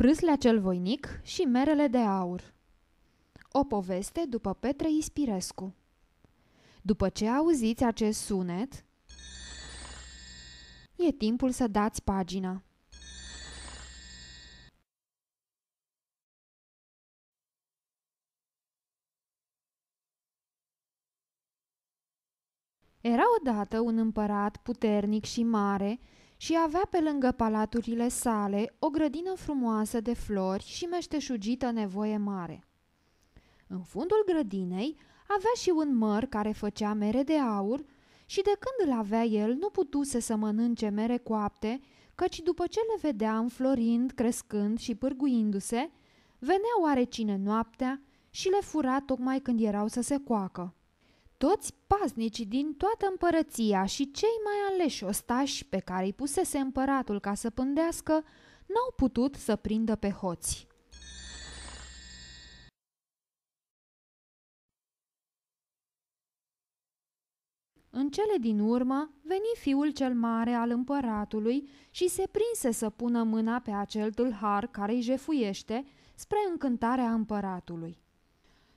Prâslea cel voinic și merele de aur O poveste după Petre Ispirescu După ce auziți acest sunet, e timpul să dați pagina. Era odată un împărat puternic și mare și avea pe lângă palaturile sale o grădină frumoasă de flori și meșteșugită nevoie mare. În fundul grădinei avea și un măr care făcea mere de aur și de când îl avea el nu putuse să mănânce mere coapte, căci după ce le vedea înflorind, crescând și pârguindu-se, venea oare cine noaptea și le fura tocmai când erau să se coacă toți paznicii din toată împărăția și cei mai aleși ostași pe care îi pusese împăratul ca să pândească, n-au putut să prindă pe hoți. În cele din urmă veni fiul cel mare al împăratului și se prinse să pună mâna pe acel tâlhar care îi jefuiește spre încântarea împăratului.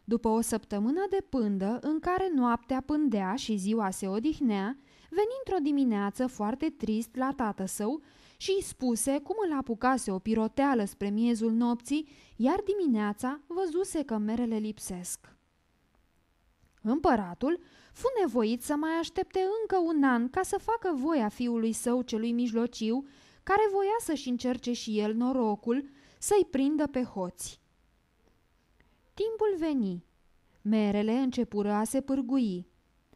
După o săptămână de pândă, în care noaptea pândea și ziua se odihnea, veni într-o dimineață foarte trist la tată său și îi spuse cum îl apucase o piroteală spre miezul nopții, iar dimineața văzuse că merele lipsesc. Împăratul fu nevoit să mai aștepte încă un an ca să facă voia fiului său celui mijlociu, care voia să-și încerce și el norocul, să-i prindă pe hoți. Timpul veni. Merele începură a se pârgui.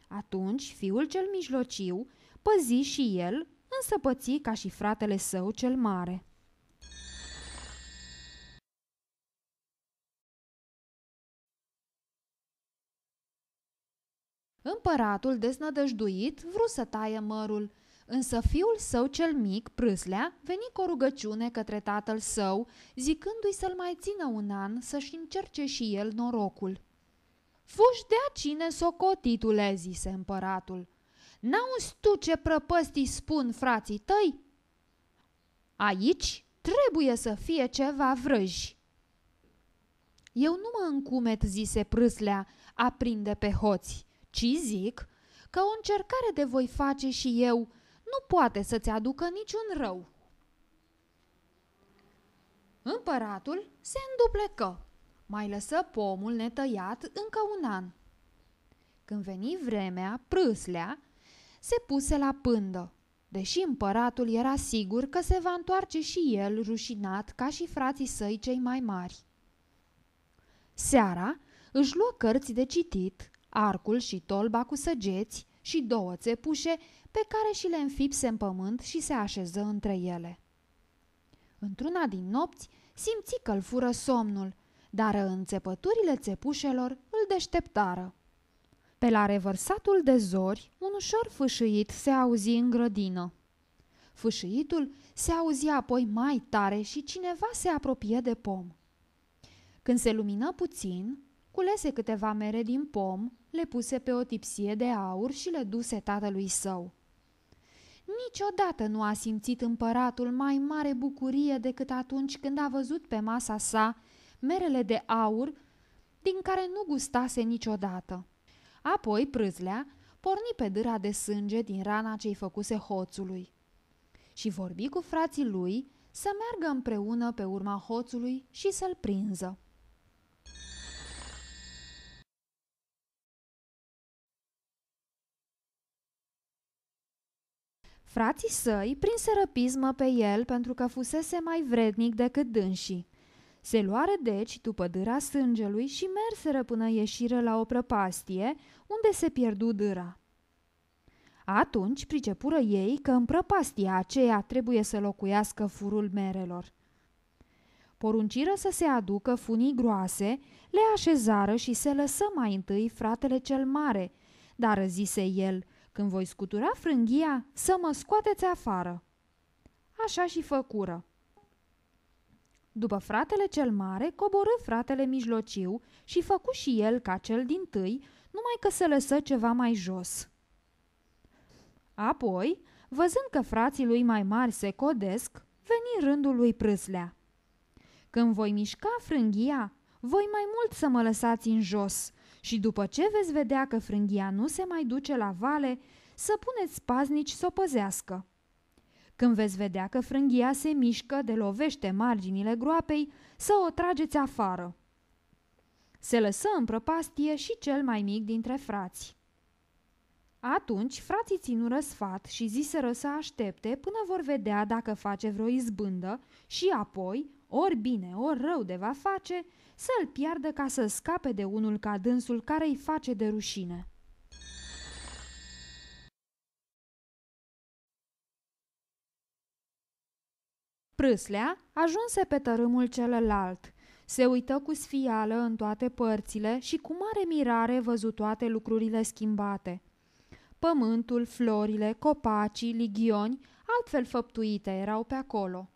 Atunci fiul cel mijlociu păzi și el, însă păți ca și fratele său cel mare. Împăratul desnădăjduit vrut să taie mărul, Însă fiul său cel mic, Prâslea, veni cu o rugăciune către tatăl său, zicându-i să-l mai țină un an să-și încerce și el norocul. Fuș de cine socotitule, zise împăratul. N-auzi tu ce prăpăstii spun frații tăi? Aici trebuie să fie ceva vrăji. Eu nu mă încumet, zise prâslea, aprinde pe hoți, ci zic că o încercare de voi face și eu nu poate să-ți aducă niciun rău. Împăratul se înduplecă, mai lăsă pomul netăiat încă un an. Când veni vremea, prâslea, se puse la pândă, deși împăratul era sigur că se va întoarce și el rușinat ca și frații săi cei mai mari. Seara își luă cărți de citit, arcul și tolba cu săgeți și două țepușe pe care și le înfipse în pământ și se așeză între ele. Într-una din nopți simți că îl fură somnul, dar înțepăturile țepușelor îl deșteptară. Pe la revărsatul de zori, un ușor fâșâit se auzi în grădină. Fâșâitul se auzi apoi mai tare și cineva se apropie de pom. Când se lumină puțin, culese câteva mere din pom, le puse pe o tipsie de aur și le duse tatălui său. Niciodată nu a simțit împăratul mai mare bucurie decât atunci când a văzut pe masa sa merele de aur din care nu gustase niciodată. Apoi prâzlea porni pe dâra de sânge din rana ce-i făcuse hoțului și vorbi cu frații lui să meargă împreună pe urma hoțului și să-l prinză. Frații săi prin pismă pe el pentru că fusese mai vrednic decât dânsii. Se luară deci după dâra sângelui și merseră până ieșiră la o prăpastie, unde se pierdu dâra. Atunci pricepură ei că în prăpastia aceea trebuie să locuiască furul merelor. Porunciră să se aducă funii groase, le așezară și se lăsă mai întâi fratele cel mare, dar zise el – când voi scutura frânghia, să mă scoateți afară. Așa și făcură. După fratele cel mare, coborâ fratele mijlociu și făcu și el ca cel din tâi, numai că se lăsă ceva mai jos. Apoi, văzând că frații lui mai mari se codesc, veni rândul lui prâslea. Când voi mișca frânghia, voi mai mult să mă lăsați în jos, și după ce veți vedea că frânghia nu se mai duce la vale, să puneți paznici să o păzească. Când veți vedea că frânghia se mișcă de lovește marginile groapei, să o trageți afară. Se lăsă în prăpastie și cel mai mic dintre frați. Atunci frații ținură sfat și ziseră să aștepte până vor vedea dacă face vreo izbândă și apoi, ori bine, ori rău de va face, să-l piardă ca să scape de unul ca dânsul care îi face de rușine. Prâslea ajunse pe tărâmul celălalt. Se uită cu sfială în toate părțile și cu mare mirare văzu toate lucrurile schimbate. Pământul, florile, copacii, ligioni, altfel făptuite erau pe acolo.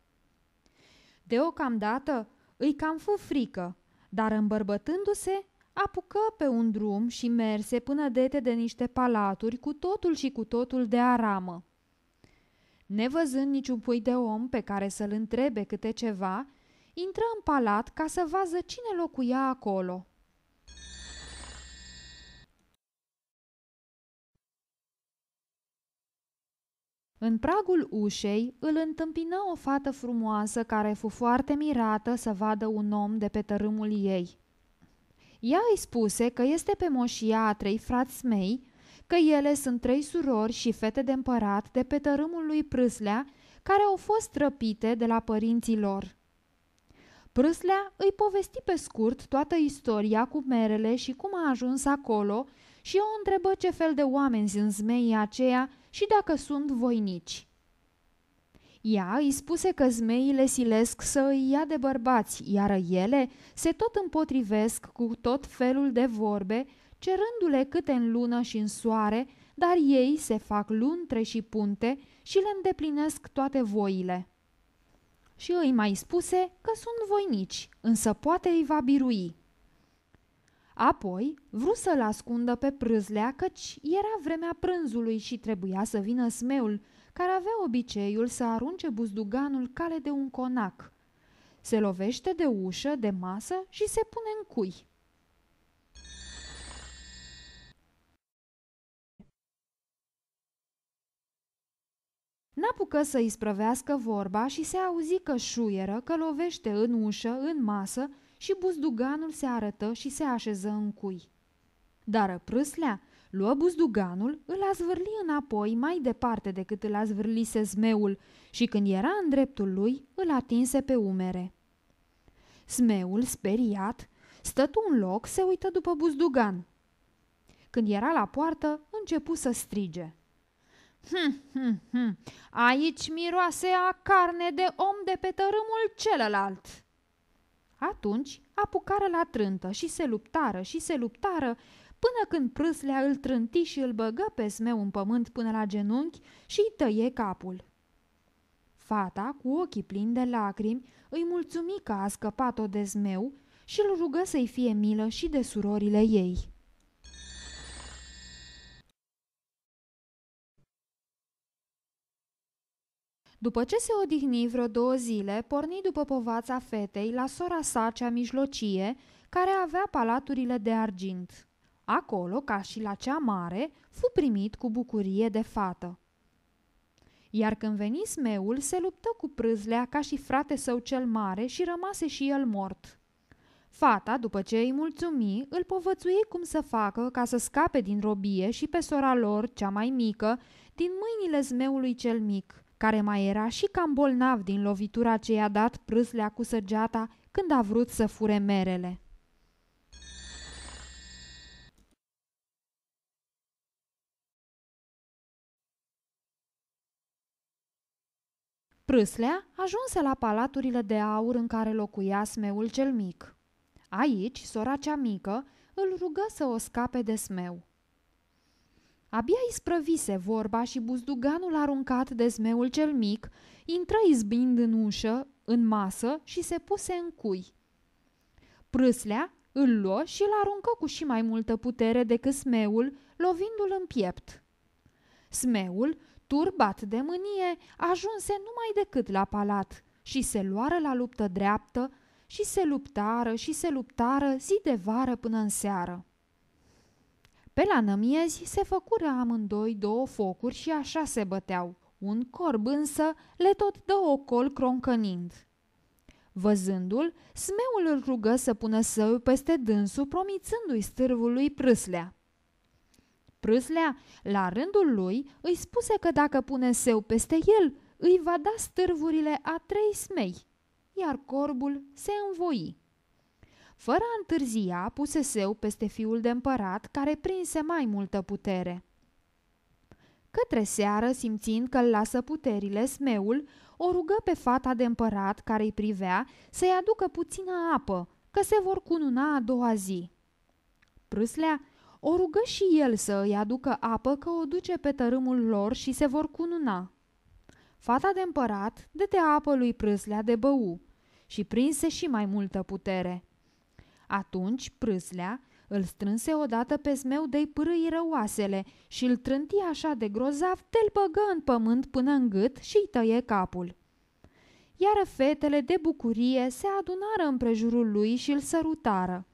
Deocamdată îi cam fu frică, dar îmbărbătându-se, apucă pe un drum și merse până dete de niște palaturi cu totul și cu totul de aramă. Nevăzând niciun pui de om pe care să-l întrebe câte ceva, intră în palat ca să vază cine locuia acolo – În pragul ușei îl întâmpină o fată frumoasă care fu foarte mirată să vadă un om de pe tărâmul ei. Ea îi spuse că este pe moșia a trei frați mei, că ele sunt trei surori și fete de împărat de pe tărâmul lui Prâslea, care au fost răpite de la părinții lor. Prâslea îi povesti pe scurt toată istoria cu merele și cum a ajuns acolo și o întrebă ce fel de oameni sunt zmeii aceia și dacă sunt voinici. Ea îi spuse că zmeile silesc să îi ia de bărbați, iar ele se tot împotrivesc cu tot felul de vorbe, cerându-le câte în lună și în soare, dar ei se fac luntre și punte și le îndeplinesc toate voile. Și îi mai spuse că sunt voinici, însă poate îi va birui. Apoi vrut să-l ascundă pe prâzlea căci era vremea prânzului și trebuia să vină smeul, care avea obiceiul să arunce buzduganul cale de un conac. Se lovește de ușă, de masă și se pune în cui. N-apucă să sprăvească vorba și se auzi că șuieră, că lovește în ușă, în masă și buzduganul se arătă și se așeză în cui. Dar prâslea luă buzduganul, îl a zvârli înapoi mai departe decât îl a zvârlise zmeul și când era în dreptul lui, îl atinse pe umere. Zmeul, speriat, stătu un loc, se uită după buzdugan. Când era la poartă, începu să strige. Hm, hm, hm, aici miroase a carne de om de pe tărâmul celălalt!" Atunci apucară la trântă și se luptară și se luptară, până când prâslea îl trânti și îl băgă pe smeu în pământ până la genunchi și îi tăie capul. Fata, cu ochii plini de lacrimi, îi mulțumi că a scăpat-o de zmeu și îl rugă să-i fie milă și de surorile ei. După ce se odihni vreo două zile, porni după povața fetei la sora sa cea mijlocie, care avea palaturile de argint. Acolo, ca și la cea mare, fu primit cu bucurie de fată. Iar când veni smeul, se luptă cu prâzlea ca și frate său cel mare și rămase și el mort. Fata, după ce îi mulțumi, îl povățui cum să facă ca să scape din robie și pe sora lor, cea mai mică, din mâinile zmeului cel mic – care mai era și cam bolnav din lovitura ce i-a dat prâslea cu săgeata când a vrut să fure merele. Prâslea ajunse la palaturile de aur în care locuia smeul cel mic. Aici, sora cea mică îl rugă să o scape de smeu. Abia isprăvise vorba și buzduganul aruncat de zmeul cel mic intră izbind în ușă, în masă și se puse în cui. Prâslea îl luă și îl aruncă cu și mai multă putere decât smeul, lovindu-l în piept. Smeul, turbat de mânie, ajunse numai decât la palat și se luară la luptă dreaptă și se luptară și se luptară zi de vară până în seară. Pe la nămiezi se făcură amândoi două focuri și așa se băteau. Un corb însă le tot dă col croncănind. Văzându-l, smeul îl rugă să pună său peste dânsul, promițându-i stârvului prâslea. Prâslea, la rândul lui, îi spuse că dacă pune său peste el, îi va da stârvurile a trei smei, iar corbul se învoi. Fără a întârzia, puse său peste fiul de împărat, care prinse mai multă putere. Către seară, simțind că îl lasă puterile, smeul o rugă pe fata de împărat care îi privea să-i aducă puțină apă, că se vor cununa a doua zi. Prâslea o rugă și el să îi aducă apă că o duce pe tărâmul lor și se vor cununa. Fata de împărat dătea apă lui Prâslea de bău și prinse și mai multă putere. Atunci prâslea îl strânse odată pe smeu de-i pârâi răoasele și îl trânti așa de grozav, te-l băgă în pământ până în gât și-i tăie capul. Iar fetele de bucurie se adunară împrejurul lui și îl sărutară.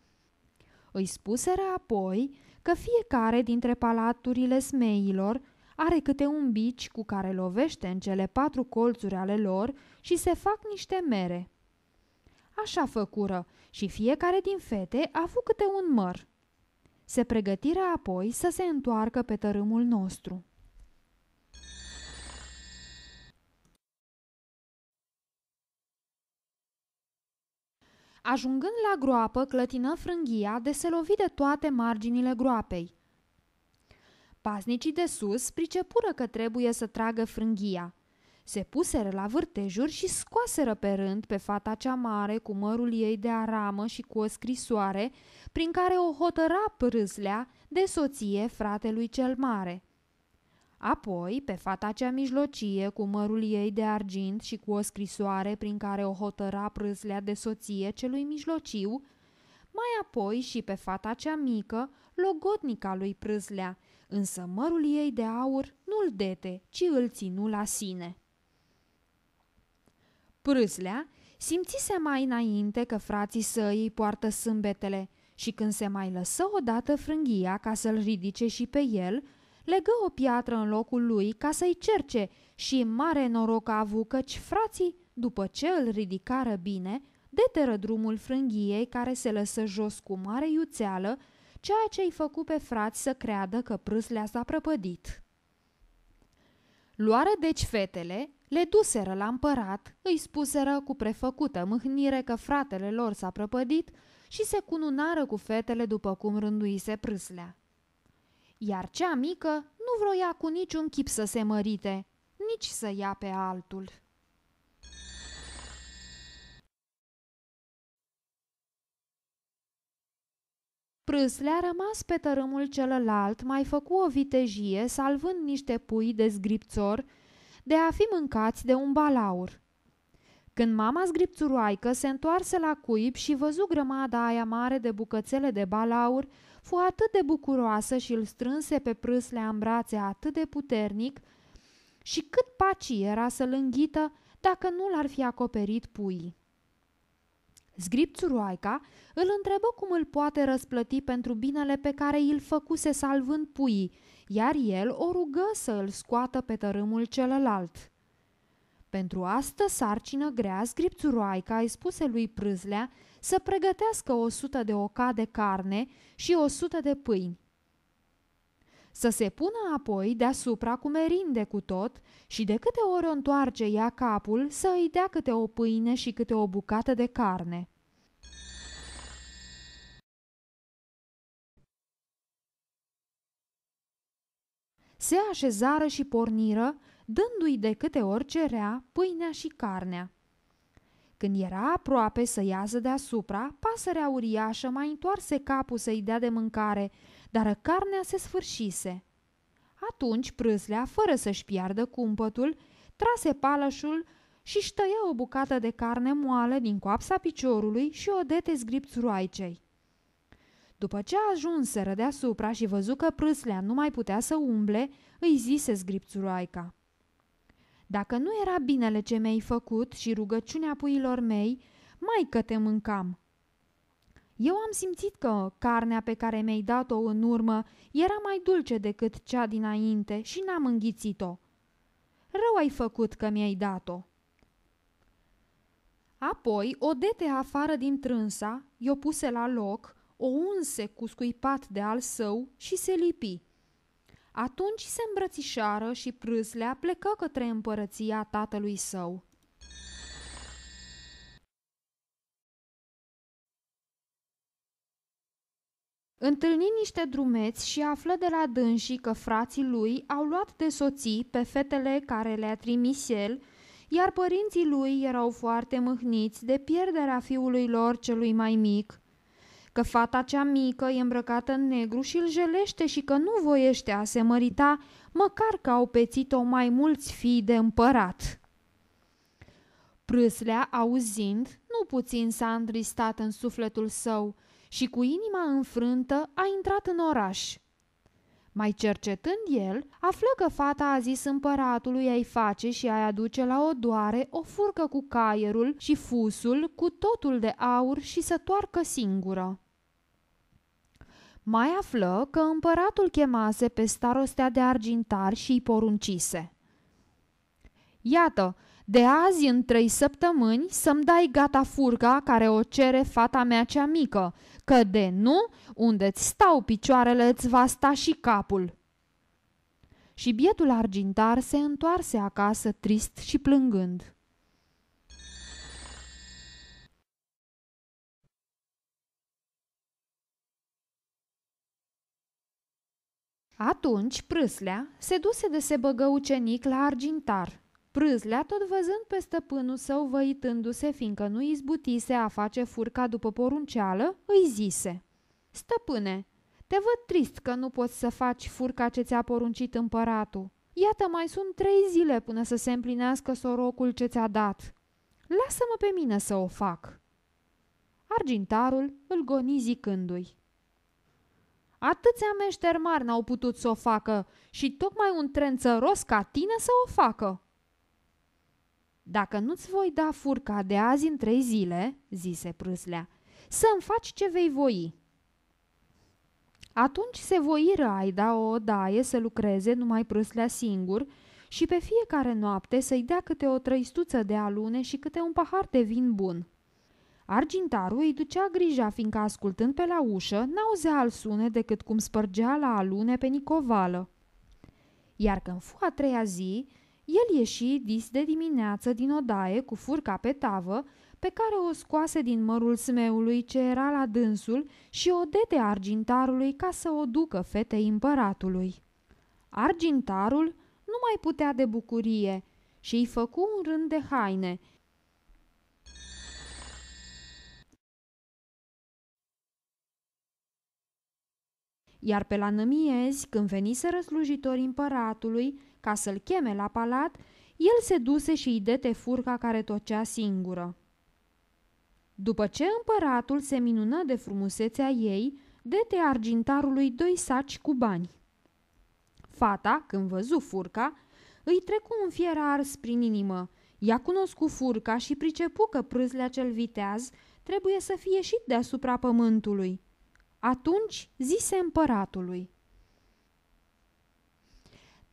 Îi spuseră apoi că fiecare dintre palaturile smeilor are câte un bici cu care lovește în cele patru colțuri ale lor și se fac niște mere. Așa făcură și fiecare din fete a avut câte un măr. Se pregătirea apoi să se întoarcă pe tărâmul nostru. Ajungând la groapă, clătină frânghia de se lovi de toate marginile groapei. Paznicii de sus pricepură că trebuie să tragă frânghia – se puseră la vârtejuri și scoaseră pe rând pe fata cea mare cu mărul ei de aramă și cu o scrisoare prin care o hotăra prâslea de soție fratelui cel mare. Apoi, pe fata cea mijlocie cu mărul ei de argint și cu o scrisoare prin care o hotăra prâslea de soție celui mijlociu, mai apoi și pe fata cea mică, logotnica lui prâslea, însă mărul ei de aur nu-l dete, ci îl ținu la sine. Pârâslea simțise mai înainte că frații săi îi poartă sâmbetele și când se mai lăsă odată frânghia ca să-l ridice și pe el, legă o piatră în locul lui ca să-i cerce și mare noroc a avut căci frații, după ce îl ridicară bine, deteră drumul frânghiei care se lăsă jos cu mare iuțeală, ceea ce îi făcu pe frați să creadă că prâslea s-a prăpădit. Luară deci fetele, le duseră la împărat, îi spuseră cu prefăcută mâhnire că fratele lor s-a prăpădit și se cununară cu fetele după cum rânduise prâslea. Iar cea mică nu vroia cu niciun chip să se mărite, nici să ia pe altul. Prâslea rămas pe tărâmul celălalt, mai făcu o vitejie, salvând niște pui de zgripțor de a fi mâncați de un balaur. Când mama zgripțuroaică se întoarse la cuib și văzu grămada aia mare de bucățele de balaur, fu atât de bucuroasă și îl strânse pe prâsle în brațe atât de puternic și cât paci era să-l înghită dacă nu l-ar fi acoperit puii. Zgripțuroaica îl întrebă cum îl poate răsplăti pentru binele pe care îl făcuse salvând puii, iar el o rugă să îl scoată pe tărâmul celălalt. Pentru astă sarcină grea, Zgripțuroaica îi spuse lui Prâzlea să pregătească o sută de oca de carne și o sută de pâini, să se pună apoi deasupra cu merinde cu tot și de câte ori o întoarce ea capul să îi dea câte o pâine și câte o bucată de carne. Se așezară și porniră, dându-i de câte ori cerea pâinea și carnea. Când era aproape să iasă deasupra, pasărea uriașă mai întoarse capul să-i dea de mâncare, dar carnea se sfârșise. Atunci prâslea, fără să-și piardă cumpătul, trase palășul și ștăia o bucată de carne moale din coapsa piciorului și o dete zgripțuroaicei. După ce ajunseră deasupra și văzu că prâslea nu mai putea să umble, îi zise zgripțuroaica – dacă nu era binele ce mi-ai făcut și rugăciunea puilor mei, mai că te mâncam. Eu am simțit că carnea pe care mi-ai dat-o în urmă era mai dulce decât cea dinainte și n-am înghițit-o. Rău ai făcut că mi-ai dat-o. Apoi o dete afară din trânsa, i-o puse la loc, o unse cu scuipat de al său și se lipi. Atunci se îmbrățișară și prâslea plecă către împărăția tatălui său. Întâlni niște drumeți și află de la dânsii că frații lui au luat de soții pe fetele care le-a trimis el, iar părinții lui erau foarte mâhniți de pierderea fiului lor celui mai mic – că fata cea mică e îmbrăcată în negru și îl jelește și că nu voiește a se mărita, măcar că au pețit-o mai mulți fii de împărat. Prâslea, auzind, nu puțin s-a întristat în sufletul său și cu inima înfrântă a intrat în oraș. Mai cercetând el, află că fata a zis împăratului ai face și ai aduce la o doare o furcă cu caierul și fusul cu totul de aur și să toarcă singură. Mai află că împăratul chemase pe starostea de argintar și îi poruncise. Iată, de azi în trei săptămâni să-mi dai gata furca care o cere fata mea cea mică, că de nu, unde-ți stau picioarele îți va sta și capul. Și bietul argintar se întoarse acasă trist și plângând. Atunci prâslea se duse de se băgă ucenic la argintar. Prâslea, tot văzând pe stăpânul său văitându-se, fiindcă nu izbutise a face furca după porunceală, îi zise Stăpâne, te văd trist că nu poți să faci furca ce ți-a poruncit împăratul. Iată, mai sunt trei zile până să se împlinească sorocul ce ți-a dat. Lasă-mă pe mine să o fac. Argintarul îl goni zicându-i. Atâția meșteri mari n-au putut să o facă și tocmai un trențăros ca tine să o facă. Dacă nu-ți voi da furca de azi în trei zile, zise prâslea, să-mi faci ce vei voi. Atunci se voiră ai da o odaie să lucreze numai prâslea singur și pe fiecare noapte să-i dea câte o trăistuță de alune și câte un pahar de vin bun. Argintarul îi ducea grija, fiindcă ascultând pe la ușă, n-auzea al sune decât cum spărgea la alune pe Nicovală. Iar când fu a treia zi, el ieși dis de dimineață din odaie cu furca pe tavă, pe care o scoase din mărul smeului ce era la dânsul și o dete argintarului ca să o ducă fetei împăratului. Argintarul nu mai putea de bucurie și îi făcu un rând de haine Iar pe la nămiezi, când veniseră slujitorii împăratului ca să-l cheme la palat, el se duse și îi dete furca care tocea singură. După ce împăratul se minună de frumusețea ei, dete argintarului doi saci cu bani. Fata, când văzu furca, îi trecu un fier ars prin inimă. Ea cunoscu furca și pricepu că prâzlea cel viteaz trebuie să fie ieșit deasupra pământului. Atunci zise împăratului,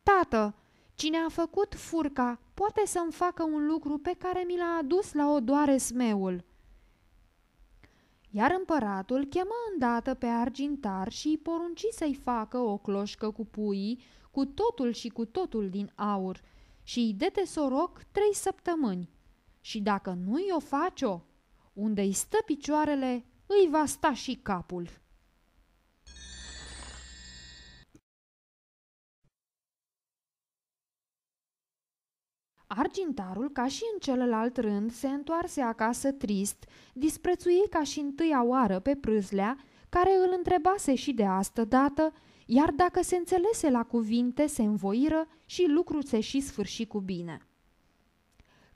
Tată, cine a făcut furca poate să-mi facă un lucru pe care mi l-a adus la doare smeul. Iar împăratul chemă îndată pe argintar și îi porunci să-i facă o cloșcă cu puii, cu totul și cu totul din aur, și îi dete soroc trei săptămâni. Și dacă nu-i o face o unde-i stă picioarele, îi va sta și capul. Argintarul, ca și în celălalt rând, se întoarse acasă trist, disprețui ca și întâia oară pe prâzlea, care îl întrebase și de astă dată, iar dacă se înțelese la cuvinte, se învoiră și lucrul se și sfârși cu bine.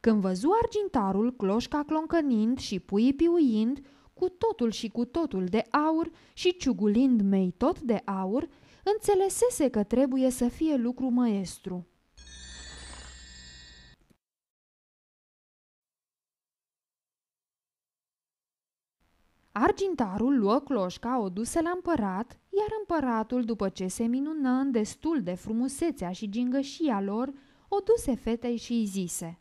Când văzu argintarul, cloșca cloncănind și puii piuind, cu totul și cu totul de aur și ciugulind mei tot de aur, înțelesese că trebuie să fie lucru maestru. Argintarul luă cloșca, o duse la împărat, iar împăratul, după ce se minună în destul de frumusețea și gingășia lor, o duse fetei și îi zise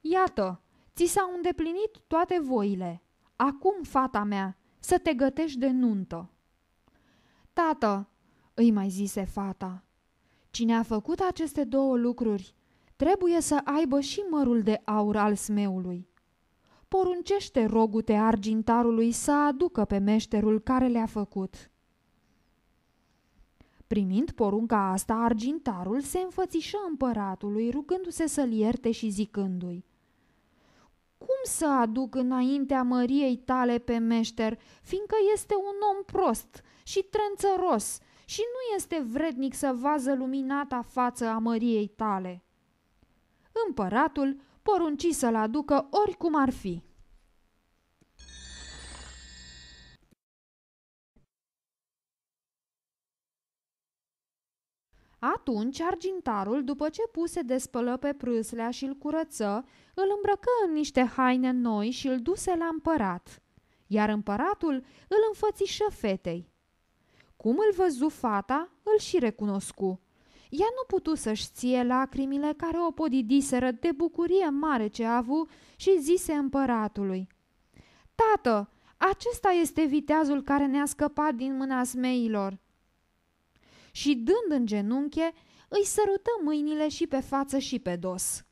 Iată, ți s-au îndeplinit toate voile. Acum, fata mea, să te gătești de nuntă. Tată, îi mai zise fata, cine a făcut aceste două lucruri trebuie să aibă și mărul de aur al smeului poruncește rogute argintarului să aducă pe meșterul care le-a făcut. Primind porunca asta, argintarul se înfățișă împăratului, rugându-se să-l ierte și zicându-i Cum să aduc înaintea măriei tale pe meșter, fiindcă este un om prost și trențăros și nu este vrednic să vază luminata față a măriei tale?" Împăratul porunci să-l aducă oricum ar fi. Atunci argintarul, după ce puse de spălă pe prâslea și îl curăță, îl îmbrăcă în niște haine noi și îl duse la împărat. Iar împăratul îl înfățișă fetei. Cum îl văzu fata, îl și recunoscu ea nu putu să-și ție lacrimile care o podidiseră de bucurie mare ce a avut și zise împăratului. Tată, acesta este viteazul care ne-a scăpat din mâna smeilor. Și dând în genunche, îi sărută mâinile și pe față și pe dos.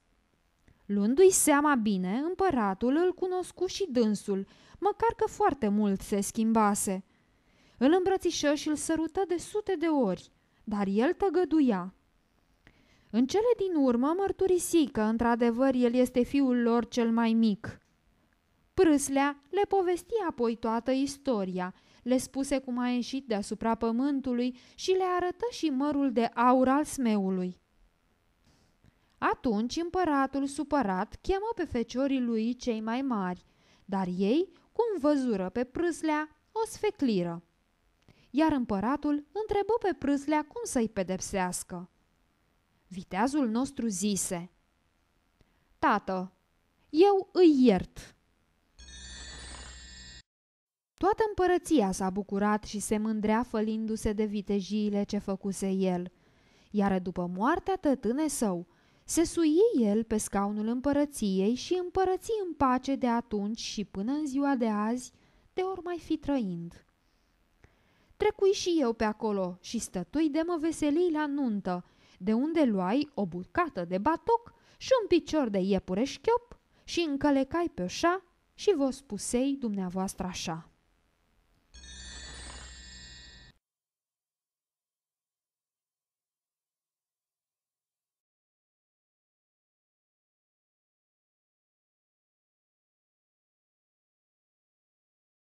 Luându-i seama bine, împăratul îl cunoscu și dânsul, măcar că foarte mult se schimbase. Îl îmbrățișă și îl sărută de sute de ori – dar el tăgăduia. În cele din urmă mărturisi că, într-adevăr, el este fiul lor cel mai mic. Prâslea le povesti apoi toată istoria, le spuse cum a ieșit deasupra pământului și le arătă și mărul de aur al smeului. Atunci împăratul supărat chemă pe feciorii lui cei mai mari, dar ei, cum văzură pe prâslea, o sfecliră iar împăratul întrebă pe prâslea cum să-i pedepsească. Viteazul nostru zise, Tată, eu îi iert. Toată împărăția s-a bucurat și se mândrea fălindu-se de vitejiile ce făcuse el, iar după moartea tătâne său, se sui el pe scaunul împărăției și împărății în pace de atunci și până în ziua de azi, de ori mai fi trăind trecui și eu pe acolo și stătui de mă veselii la nuntă, de unde luai o bucată de batoc și un picior de iepure șchiop și încălecai pe oșa și vă spusei dumneavoastră așa.